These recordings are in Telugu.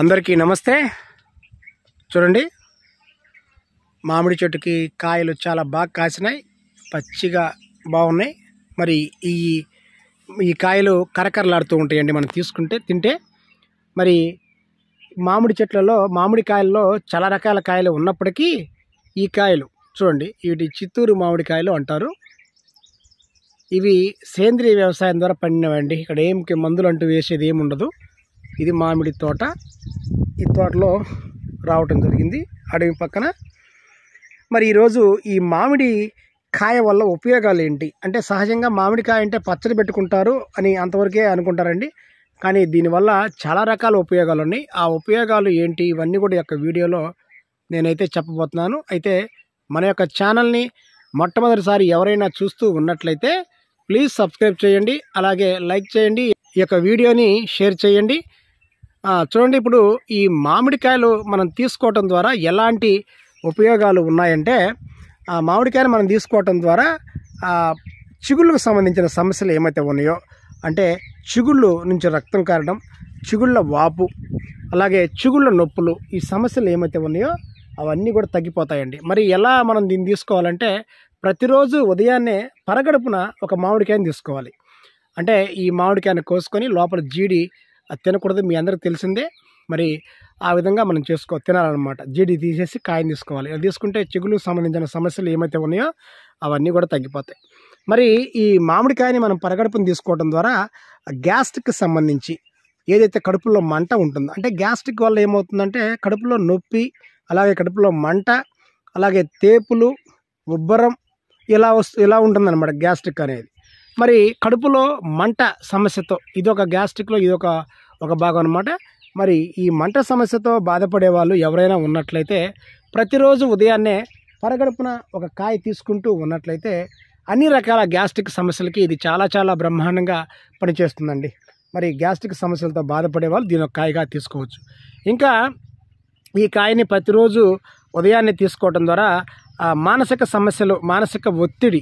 అందరికీ నమస్తే చూడండి మామిడి చెట్టుకి కాయలు చాలా బాగా కాసినాయి పచ్చిగా బాగున్నాయి మరి ఈ ఈ కాయలు కరకరలాడుతూ ఉంటాయండి మనం తీసుకుంటే తింటే మరి మామిడి చెట్లలో మామిడి కాయల్లో చాలా రకాల కాయలు ఉన్నప్పటికీ ఈ కాయలు చూడండి వీటి చిత్తూరు మామిడి కాయలు అంటారు ఇవి సేంద్రియ వ్యవసాయం ద్వారా పండినవండి ఇక్కడ ఏం మందులు అంటూ వేసేది ఏముండదు ఇది మామిడి తోట ఈ తోటలో రావటం జరిగింది అడవి పక్కన మరి ఈరోజు ఈ మామిడి కాయ వల్ల ఉపయోగాలు ఏంటి అంటే సహజంగా మామిడికాయ అంటే పచ్చడి పెట్టుకుంటారు అని అంతవరకే అనుకుంటారండి కానీ దీనివల్ల చాలా రకాల ఉపయోగాలు ఉన్నాయి ఆ ఉపయోగాలు ఏంటి ఇవన్నీ కూడా యొక్క వీడియోలో నేనైతే చెప్పబోతున్నాను అయితే మన యొక్క ఛానల్ని మొట్టమొదటిసారి ఎవరైనా చూస్తూ ఉన్నట్లయితే ప్లీజ్ సబ్స్క్రైబ్ చేయండి అలాగే లైక్ చేయండి ఈ యొక్క వీడియోని షేర్ చేయండి చూడండి ఇప్పుడు ఈ మామిడికాయలు మనం తీసుకోవటం ద్వారా ఎలాంటి ఉపయోగాలు ఉన్నాయంటే ఆ మామిడికాయలు మనం తీసుకోవటం ద్వారా చిగుళ్ళకు సంబంధించిన సమస్యలు ఏమైతే ఉన్నాయో అంటే చిగుళ్ళు నుంచి రక్తం కారడం చిగుళ్ళ వాపు అలాగే చిగుళ్ళ నొప్పులు ఈ సమస్యలు ఏమైతే ఉన్నాయో అవన్నీ కూడా తగ్గిపోతాయండి మరి ఎలా మనం దీన్ని తీసుకోవాలంటే ప్రతిరోజు ఉదయాన్నే పరగడుపున ఒక మామిడికాయని తీసుకోవాలి అంటే ఈ మామిడికాయను కోసుకొని లోపల జీడి అది తినకూడదు మీ అందరికి తెలిసిందే మరి ఆ విధంగా మనం చేసుకో తినాలన్నమాట జీడి తీసేసి కాయని తీసుకోవాలి అది తీసుకుంటే చెగులు సంబంధించిన సమస్యలు ఏమైతే ఉన్నాయో అవన్నీ కూడా తగ్గిపోతాయి మరి ఈ మామిడికాయని మనం పరగడుపుని తీసుకోవడం ద్వారా గ్యాస్ట్రిక్ సంబంధించి ఏదైతే కడుపులో మంట ఉంటుందో అంటే గ్యాస్ట్రిక్ వల్ల ఏమవుతుందంటే కడుపులో నొప్పి అలాగే కడుపులో మంట అలాగే తేపులు ఉబ్బరం ఇలా వస్తు ఇలా ఉంటుందన్నమాట గ్యాస్ట్రిక్ అనేది మరి కడుపులో మంట సమస్యతో ఇదొక గ్యాస్ట్రిక్లో ఇదొక ఒక భాగం అనమాట మరి ఈ మంట సమస్యతో బాధపడే వాళ్ళు ఎవరైనా ఉన్నట్లయితే ప్రతిరోజు ఉదయాన్నే పరగడుపున ఒక కాయ తీసుకుంటూ ఉన్నట్లయితే అన్ని రకాల గ్యాస్ట్రిక్ సమస్యలకి ఇది చాలా చాలా బ్రహ్మాండంగా పనిచేస్తుందండి మరి గ్యాస్ట్రిక్ సమస్యలతో బాధపడే వాళ్ళు దీని ఒక కాయగా తీసుకోవచ్చు ఇంకా ఈ కాయని ప్రతిరోజు ఉదయాన్నే తీసుకోవటం ద్వారా మానసిక సమస్యలు మానసిక ఒత్తిడి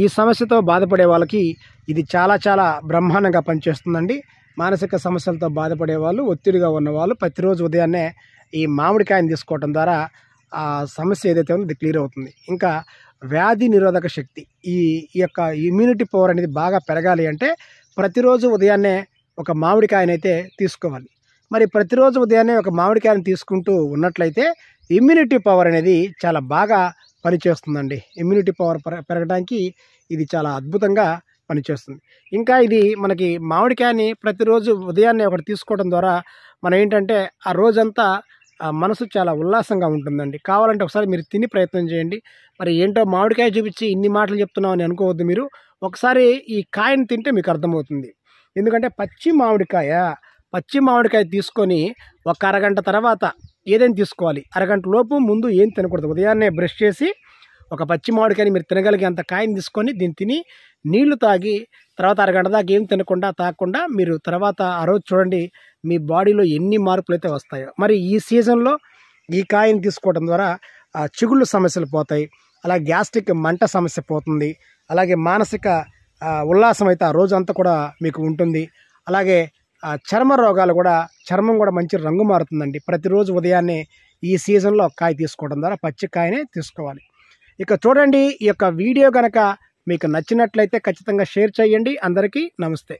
ఈ సమస్యతో బాధపడే వాళ్ళకి ఇది చాలా చాలా బ్రహ్మాండంగా పనిచేస్తుందండి మానసిక సమస్యలతో బాధపడే వాళ్ళు ఒత్తిడిగా ఉన్నవాళ్ళు ప్రతిరోజు ఉదయాన్నే ఈ మామిడికాయను తీసుకోవటం ద్వారా ఆ సమస్య ఏదైతే ఉందో అది క్లియర్ అవుతుంది ఇంకా వ్యాధి నిరోధక శక్తి ఈ ఈ యొక్క ఇమ్యూనిటీ పవర్ అనేది బాగా పెరగాలి అంటే ప్రతిరోజు ఉదయాన్నే ఒక మామిడికాయనైతే తీసుకోవాలి మరి ప్రతిరోజు ఉదయాన్నే ఒక మామిడికాయను తీసుకుంటూ ఉన్నట్లయితే ఇమ్యూనిటీ పవర్ అనేది చాలా బాగా పనిచేస్తుందండి ఇమ్యూనిటీ పవర్ పెరగడానికి ఇది చాలా అద్భుతంగా పనిచేస్తుంది ఇంకా ఇది మనకి మామిడికాయని ప్రతిరోజు ఉదయాన్నే ఒకటి తీసుకోవడం ద్వారా మనం ఏంటంటే ఆ రోజంతా మనసు చాలా ఉల్లాసంగా ఉంటుందండి కావాలంటే ఒకసారి మీరు తిని ప్రయత్నం చేయండి మరి ఏంటో మామిడికాయ చూపించి ఇన్ని మాటలు చెప్తున్నాం అని అనుకోవద్దు మీరు ఒకసారి ఈ కాయని తింటే మీకు అర్థమవుతుంది ఎందుకంటే పచ్చి మామిడికాయ పచ్చి మామిడికాయ తీసుకొని ఒక అరగంట తర్వాత ఏదైనా తీసుకోవాలి అరగంట లోపు ముందు ఏం తినకూడదు ఉదయాన్నే బ్రష్ చేసి ఒక పచ్చి మామిడికాయని మీరు తినగలిగే అంత కాయని తీసుకొని దీన్ని తిని నీళ్లు తాగి తర్వాత అరగంట దాకా ఏం తినకుండా తాగకుండా మీరు తర్వాత ఆ రోజు చూడండి మీ బాడీలో ఎన్ని మార్పులు అయితే వస్తాయో మరి ఈ సీజన్లో ఈ కాయని తీసుకోవడం ద్వారా చిగుళ్ళు సమస్యలు పోతాయి అలాగే గ్యాస్ట్రిక్ మంట సమస్య పోతుంది అలాగే మానసిక ఉల్లాసం అయితే ఆ రోజు అంతా కూడా మీకు ఉంటుంది అలాగే చర్మ రోగాలు కూడా చర్మం కూడా మంచి రంగు మారుతుందండి ప్రతిరోజు ఉదయాన్నే ఈ సీజన్లో కాయ తీసుకోవడం ద్వారా పచ్చికాయనే తీసుకోవాలి ఇక చూడండి ఈ యొక్క వీడియో కనుక మీకు నచ్చినట్లయితే ఖచ్చితంగా షేర్ చేయండి అందరికీ నమస్తే